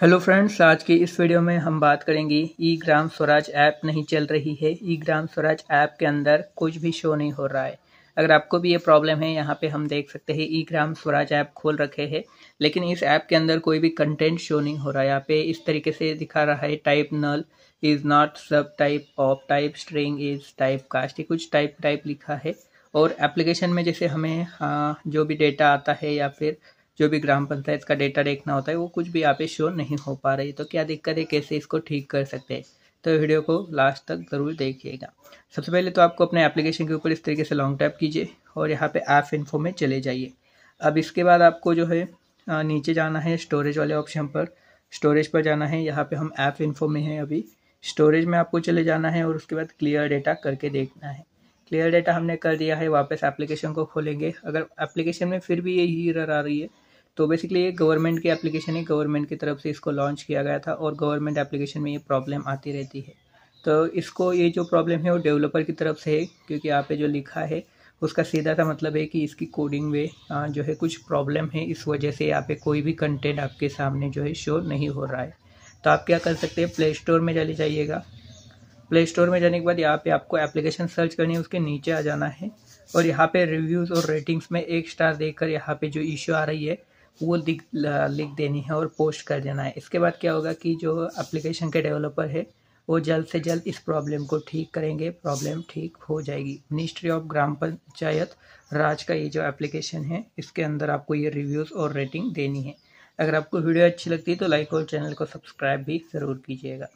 hello friends आज के इस वीडियो में हम बात करेंगे ई ग्राम स्वराज ऐप नहीं चल रही है ई ग्राम स्वराज ऐप के अंदर कुछ भी शो नहीं हो रहा है अगर आपको भी ये प्रॉब्लम है यहाँ पे हम देख सकते हैं ई ग्राम स्वराज ऐप खोल रखे हैं लेकिन इस ऐप के अंदर कोई भी कंटेंट शो नहीं हो रहा है यहाँ पे इस तरीके से दिखा रहा है type null is not sub type of type string is type cast कुछ टाइप टाइप लिखा है और एप्लीकेशन में जैसे हमें हाँ, जो भी डेटा आता है या फिर जो भी ग्राम पंचायत का डेटा देखना होता है वो कुछ भी यहाँ पे शो नहीं हो पा रही तो क्या दिक्कत है कैसे इसको ठीक कर सकते हैं तो वीडियो को लास्ट तक ज़रूर देखिएगा सबसे पहले तो आपको अपने एप्लीकेशन के ऊपर इस तरीके से लॉन्ग टैप कीजिए और यहाँ पे ऐप इन्फो में चले जाइए अब इसके बाद आपको जो है नीचे जाना है स्टोरेज वाले ऑप्शन पर स्टोरेज पर जाना है यहाँ पे हम ऐप इन्फो में हैं अभी स्टोरेज में आपको चले जाना है और उसके बाद क्लियर डेटा करके देखना है क्लियर डेटा हमने कर दिया है वापस एप्लीकेशन को खोलेंगे अगर एप्लीकेशन में फिर भी ये ही आ रही है तो बेसिकली ये गवर्नमेंट की एप्लीकेशन है गवर्नमेंट की तरफ से इसको लॉन्च किया गया था और गवर्नमेंट एप्लीकेशन में ये प्रॉब्लम आती रहती है तो इसको ये जो प्रॉब्लम है वो डेवलपर की तरफ से है क्योंकि यहाँ पे जो लिखा है उसका सीधा सा मतलब है कि इसकी कोडिंग में जो है कुछ प्रॉब्लम है इस वजह से यहाँ पे कोई भी कंटेंट आपके सामने जो है शो नहीं हो रहा है तो आप क्या कर सकते हैं प्ले स्टोर में चले जाइएगा प्ले स्टोर में जाने के बाद यहाँ पे आपको एप्लीकेशन सर्च करनी है उसके नीचे आ जाना है और यहाँ पे रिव्यूज़ और रेटिंग्स में एक स्टार कर यहाँ पे जो इश्यू आ रही है वो लिख लिख देनी है और पोस्ट कर देना है इसके बाद क्या होगा कि जो एप्लीकेशन के डेवलपर है वो जल्द से जल्द इस प्रॉब्लम को ठीक करेंगे प्रॉब्लम ठीक हो जाएगी मिनिस्ट्री ऑफ ग्राम पंचायत राज का ये जो एप्लीकेशन है इसके अंदर आपको ये रिव्यूज़ और रेटिंग देनी है अगर आपको वीडियो अच्छी लगती है तो लाइक और चैनल को सब्सक्राइब भी ज़रूर कीजिएगा